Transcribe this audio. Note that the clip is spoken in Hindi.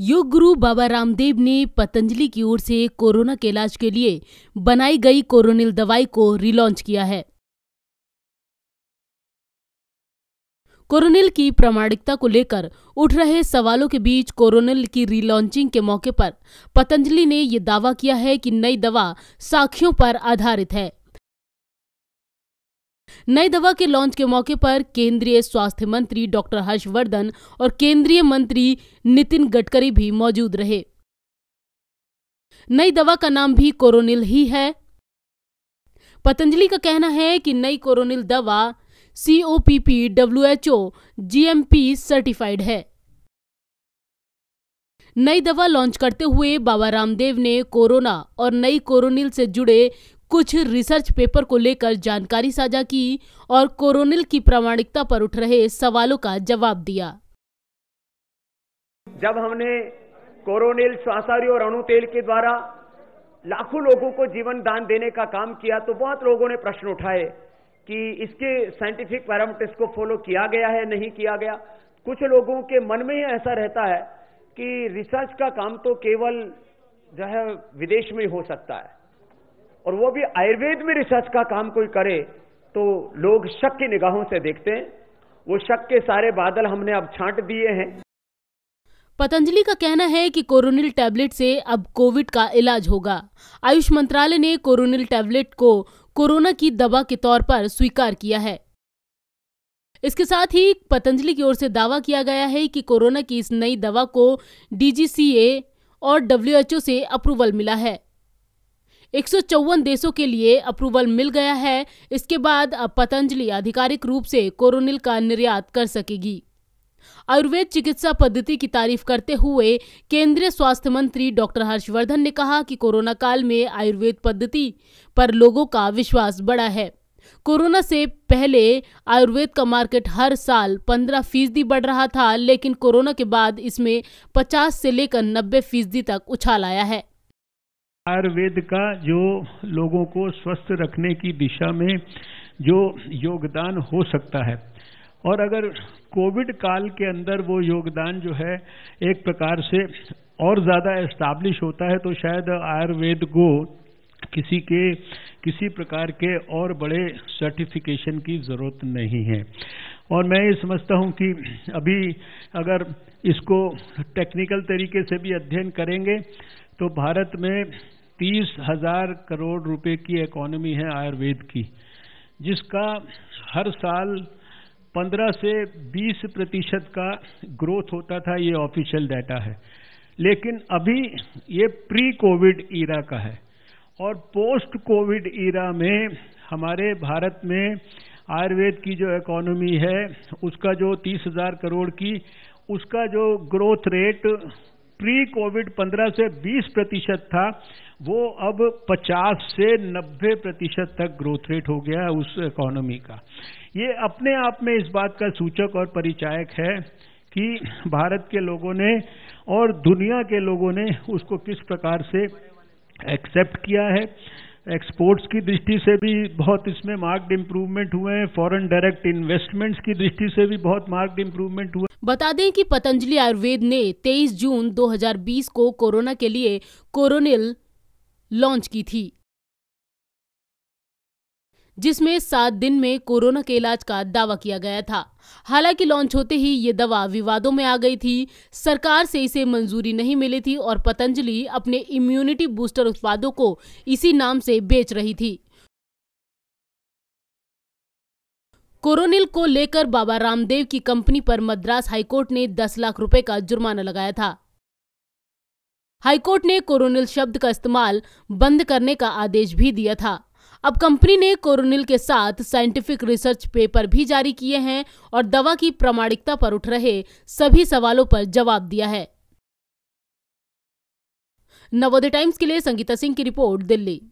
योग गुरु बाबा रामदेव ने पतंजलि की ओर से कोरोना के इलाज के लिए बनाई गई कोरोनिल दवाई को रिलॉन्च किया है कोरोनिल की प्रामाणिकता को लेकर उठ रहे सवालों के बीच कोरोनिल की रिलॉन्चिंग के मौके पर पतंजलि ने ये दावा किया है कि नई दवा साखियों पर आधारित है नई दवा के लॉन्च के मौके पर केंद्रीय स्वास्थ्य मंत्री डॉक्टर हर्षवर्धन और केंद्रीय मंत्री नितिन गडकरी भी मौजूद रहे नई दवा का नाम भी कोरोनिल ही है पतंजलि का कहना है कि नई कोरोनिल दवा सीओपीपी डब्ल्यूएचओ जीएमपी सर्टिफाइड है नई दवा लॉन्च करते हुए बाबा रामदेव ने कोरोना और नई कोरोनिल से जुड़े कुछ रिसर्च पेपर को लेकर जानकारी साझा की और कोरोनिल की प्रामाणिकता पर उठ रहे सवालों का जवाब दिया जब हमने कोरोनिल श्वासारी और अणु तेल के द्वारा लाखों लोगों को जीवन दान देने का काम किया तो बहुत लोगों ने प्रश्न उठाए कि इसके साइंटिफिक पैरामीटर्स को फॉलो किया गया है नहीं किया गया कुछ लोगों के मन में ही ऐसा रहता है कि रिसर्च का काम तो केवल जो है विदेश में हो सकता है और वो भी आयुर्वेद में रिसर्च का काम कोई करे तो लोग शक की निगाहों से देखते हैं वो शक के सारे बादल हमने अब छांट दिए हैं पतंजलि का कहना है कि कोरोनिल टैबलेट से अब कोविड का इलाज होगा आयुष मंत्रालय ने कोरोनिल टैबलेट को कोरोना की दवा के तौर पर स्वीकार किया है इसके साथ ही पतंजलि की ओर से दावा किया गया है कि कोरोना की इस नई दवा को डीजीसीए और डब्ल्यूएचओ से अप्रूवल मिला है एक देशों के लिए अप्रूवल मिल गया है इसके बाद अब पतंजलि आधिकारिक रूप से कोरोनिल का निर्यात कर सकेगी आयुर्वेद चिकित्सा पद्धति की तारीफ करते हुए केंद्रीय स्वास्थ्य मंत्री डॉक्टर हर्षवर्धन ने कहा कि कोरोना काल में आयुर्वेद पद्धति पर लोगों का विश्वास बढ़ा है कोरोना से पहले आयुर्वेद का मार्केट हर साल 15 फीसदी बढ़ रहा था लेकिन कोरोना के बाद इसमें 50 से लेकर 90 फीसदी तक उछाल आया है आयुर्वेद का जो लोगों को स्वस्थ रखने की दिशा में जो योगदान हो सकता है और अगर कोविड काल के अंदर वो योगदान जो है एक प्रकार से और ज़्यादा एस्टाब्लिश होता है तो शायद आयुर्वेद को किसी के किसी प्रकार के और बड़े सर्टिफिकेशन की ज़रूरत नहीं है और मैं ये समझता हूँ कि अभी अगर इसको टेक्निकल तरीके से भी अध्ययन करेंगे तो भारत में तीस हजार करोड़ रुपए की इकोनॉमी है आयुर्वेद की जिसका हर साल 15 से 20 प्रतिशत का ग्रोथ होता था ये ऑफिशियल डाटा है लेकिन अभी ये प्री कोविड ईरा का है और पोस्ट कोविड ईरा में हमारे भारत में आयुर्वेद की जो इकोनॉमी है उसका जो तीस हजार करोड़ की उसका जो ग्रोथ रेट प्री कोविड 15 से 20 प्रतिशत था वो अब 50 से 90 प्रतिशत तक ग्रोथ रेट हो गया उस इकोनॉमी का ये अपने आप में इस बात का सूचक और परिचायक है कि भारत के लोगों ने और दुनिया के लोगों ने उसको किस प्रकार से एक्सेप्ट किया है एक्सपोर्ट्स की दृष्टि से भी बहुत इसमें मार्क्ड इम्प्रूवमेंट हुए हैं फॉरेन डायरेक्ट इन्वेस्टमेंट्स की दृष्टि से भी बहुत मार्क्ड इम्प्रूवमेंट हुए बता दें कि पतंजलि आयुर्वेद ने 23 जून 2020 को कोरोना के लिए कोरोनिल लॉन्च की थी जिसमें सात दिन में कोरोना के इलाज का दावा किया गया था हालांकि लॉन्च होते ही ये दवा विवादों में आ गई थी सरकार से इसे मंजूरी नहीं मिली थी और पतंजलि अपने इम्यूनिटी बूस्टर उत्पादों को इसी नाम से बेच रही थी कोरोनिल को लेकर बाबा रामदेव की कंपनी पर मद्रास हाईकोर्ट ने 10 लाख रुपए का जुर्माना लगाया था हाईकोर्ट ने कोरोनिल शब्द का इस्तेमाल बंद करने का आदेश भी दिया था अब कंपनी ने कोरोनिल के साथ साइंटिफिक रिसर्च पेपर भी जारी किए हैं और दवा की प्रामाणिकता पर उठ रहे सभी सवालों पर जवाब दिया है नवोदय टाइम्स के लिए संगीता सिंह की रिपोर्ट दिल्ली